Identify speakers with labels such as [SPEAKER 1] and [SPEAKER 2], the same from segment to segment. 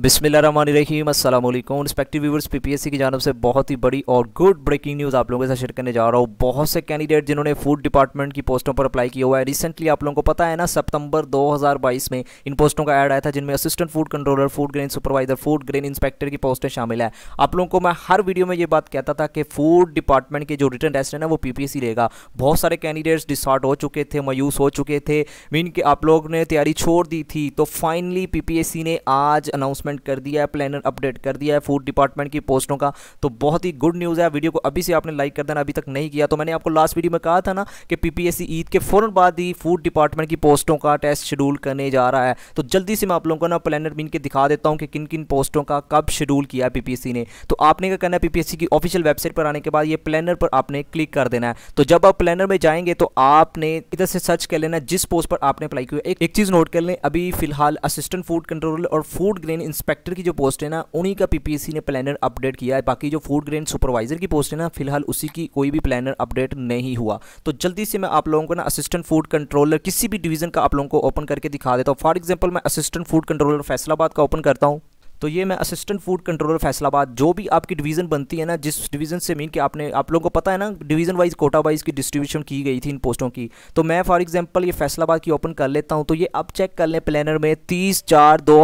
[SPEAKER 1] बिसमीम अल्लाम respective viewers PPSC की जानब से बहुत ही बड़ी और गुड ब्रेकिंग न्यूज़ आप लोगों के साथ शेयर करने जा रहा हूँ बहुत से कैंडिडेट जिन्होंने फूड डिपार्टमेंट की पोस्टों पर अप्लाई किया हुआ है रिसेंटली आप लोगों को पता है ना सितंबर 2022 में इन पोस्टों का एड आया था जिनमें assistant food controller food grain supervisor food grain inspector की पोस्टें शामिल है आप लोगों को मैं हर वीडियो में ये बात कहता था कि फूड डिपार्टमेंट के जो रिटर्न टेस्ट है ना वो पी रहेगा बहुत सारे कैंडिडेट्स डिसार्ट हो चुके थे मायूस हो चुके थे मीन कि आप लोग ने तैयारी छोड़ दी थी तो फाइनली पी ने आज अनाउंस अनाउंसमेंट कर दिया है प्लानर अपडेट कर दिया है फूड डिपार्टमेंट की पोस्टों का तो बहुत ही गुड न्यूज़ है वीडियो को अभी से आपने लाइक कर देना अभी तक नहीं किया तो मैंने आपको लास्ट वीडियो में कहा था ना कि पीपीएससी ईद के फ़ौरन बाद ही फूड डिपार्टमेंट की पोस्टों का टेस्ट शेड्यूल करने जा रहा है तो जल्दी से मैं आप लोगों को ना प्लानर बीन के दिखा देता हूँ कि किन किन पोस्टों का कब शेड्यूल किया है पी ने तो आपने क्या करना है पी की ऑफिशियल वेबसाइट पर आने के बाद ये प्लानर पर आपने क्लिक कर देना है तो जब आप प्लानर में जाएंगे तो आपने इधर से सर्च कर लेना जिस पोस्ट पर आपने अप्लाई किया एक, एक चीज़ नोट कर लें अभी फिलहाल असिस्टेंट फूड कंट्रोल और फूड ग्रेन इंस्पेक्टर की जो पोस्ट है ना उन्हीं का पीपीएससी ने प्लानर अपडेट किया है बाकी जो फूड ग्रेन सुपरवाइजर की पोस्ट है ना फिलहाल उसी की कोई भी प्लानर अपडेट नहीं हुआ तो जल्दी से मैं आप लोगों को ना असिस्टेंट फूड कंट्रोलर किसी भी डिवीजन का आप लोगों को ओपन करके दिखा देता हूँ फॉर एग्जाम्पल मैं असिस्टेंट फूड कंट्रोलर फैसलाबाद का ओपन करता हूँ तो ये मैं असिस्टेंट फूड कंट्रोलर फैसलाबाद जो भी आपकी डिवीज़न बनती है ना जिस डिवीज़न से मीन कि आपने आप लोगों को पता है ना डिवीज़न वाइज कोटा वाइज की डिस्ट्रीब्यूशन की गई थी इन पोस्टों की तो मैं फॉर एग्जाम्पल ये फैसलाबाद की ओपन कर लेता हूँ तो ये अब चेक कर लें प्लानर में तीस चार दो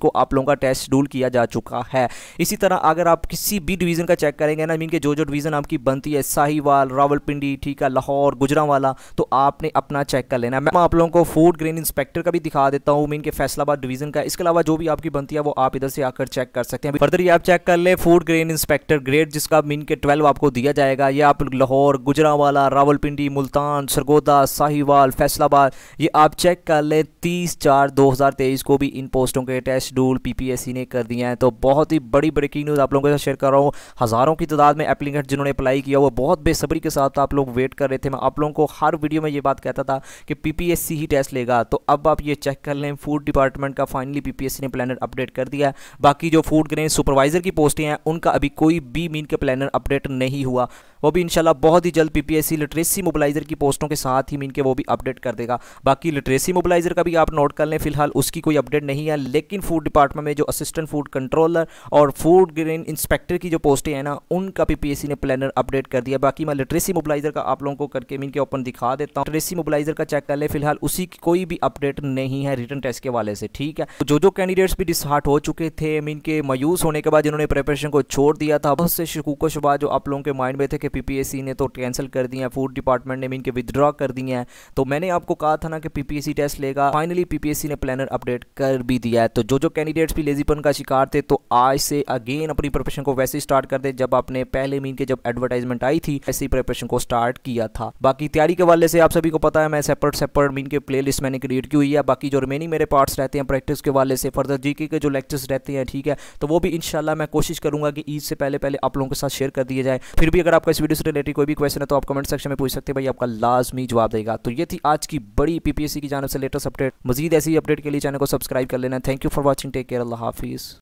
[SPEAKER 1] को आप लोगों का टेस्ट शेड्यूल किया जा चुका है इसी तरह अगर आप किसी भी डिवीज़न का चेक करेंगे ना मीन के जो जो डिवीज़न आपकी बनती है साहिवाल रावलपिंडी ठीक है लाहौर वाला तो आपने अपना चेक कर लेना मैं आप लोगों को फूड ग्रेन इंस्पेक्टर का भी दिखा देता हूँ मीन के फैसलाबाद डिवीज़न का इसके अलावा जो भी आपकी बनती है वो आप इधर इधर से आकर चेक कर सकते हैं फर्दर ये आप चेक कर ले फूड ग्रेन इंस्पेक्टर ग्रेड जिसका मीन के ट्वेल्व आपको दिया जाएगा ये आप लाहौर गुजरावाला रावलपिंडी मुल्तान सरगोदा साहिवाल फैसलाबाद ये आप चेक कर ले तीस चार दो हज़ार तेईस को भी इन पोस्टों के टेस्ट डूल पी पी एस सी ने कर दिया है तो बहुत ही बड़ी ब्रेकिंग न्यूज़ आप लोगों के साथ शेयर कर रहा हूँ हज़ारों की तादाद में एप्लीकेंट जिन्होंने अप्लाई किया वो बहुत बेसब्री के साथ आप लोग वेट कर रहे थे मैं आप लोगों को हर वीडियो में ये बात कहता था कि पी पी एस सी ही टेस्ट लेगा तो अब आप ये चेक कर लें फूड डिपार्टमेंट का finally P P S C ने प्लान अपडेट कर दिया बाकी जो फूड ग्रेन सुपरवाइजर की पोस्टें हैं उनका अभी कोई बी मीन के प्लानर अपडेट नहीं हुआ वो भी इंशाल्लाह बहुत ही जल्द पीपीएससी लिटरेसी मोबिलाइजर की पोस्टों के साथ ही मीन के वो भी अपडेट कर देगा बाकी लिटरेसी मोबिलाइजर का भी आप नोट कर लें फिलहाल उसकी कोई अपडेट नहीं है लेकिन फूड डिपार्टमेंट में जो असिस्टेंट फूड कंट्रोलर और फूड ग्रेन इंस्पेक्टर की जो पोस्टें हैं ना उनका पी ने प्लानर अपडेट कर दिया बाकी मैं लिटरेसी मोबिलाइजर का आप लोगों को करके मीन के ओपन दिखा देता हूँ लिटरेसी मोबिलाइजर का चेक कर लें फिलहाल उसी की कोई भी अपडेट नहीं है रिटर्न टेस्ट के वाले से ठीक है जो जो कैंडिडेट्स भी डिसहार्ट हो चुके थे मीन के मायूस होने के बाद जिन्होंने प्रिपरेशन को छोड़ दिया था बहुत से शकूक शुबा जो आप लोगों के माइंड में थे कि पीपीएससी ने तो कैंसिल कर दिया फूड डिपार्टमेंट ने भी इनके विदड्रॉ कर दिए हैं तो मैंने आपको कहा था ना कि पीपीएससी टेस्ट लेगा फाइनली पीपीएससी ने प्लानर अपडेट कर भी दिया है तो जो जो कैंडिडेट्स भी लेजीपन का शिकार थे तो आज से अगेन अपनी प्रिपरेशन को वैसे स्टार्ट कर दे जब आपने पहले मीन के जब एडवर्टाइजमेंट आई थी ऐसी प्रिपरेशन को स्टार्ट किया था बाकी तैयारी के वाले से आप सभी को पता है मैं सेपरेट सेपरेट मीन के प्ले मैंने क्रिएट की हुई है बाकी जो रिमेनिंग मेरे पार्ट्स रहते हैं प्रैक्टिस के वाले से फर्दर जीके के जो लेक्चर्स रहते हैं ठीक है तो वो भी इनशाला मैं कोशिश करूंगा कि ईद से पहले पहले आप लोगों के साथ शेयर कर दिया जाए फिर भी अगर आपका इस वीडियो से रिलेटेड कोई भी क्वेश्चन है तो आप कमेंट सेक्शन में पूछ सकते हैं भाई आपका लाजमी जवाब देगा तो ये थी आज की बड़ी पीपीएससी की जानव से लेटेस्ट अपडेट मजीद ऐसी अपडेट के लिए चैनल को सब्सक्राइब कर लेना thank you for watching take care अल्लाह हाफिज़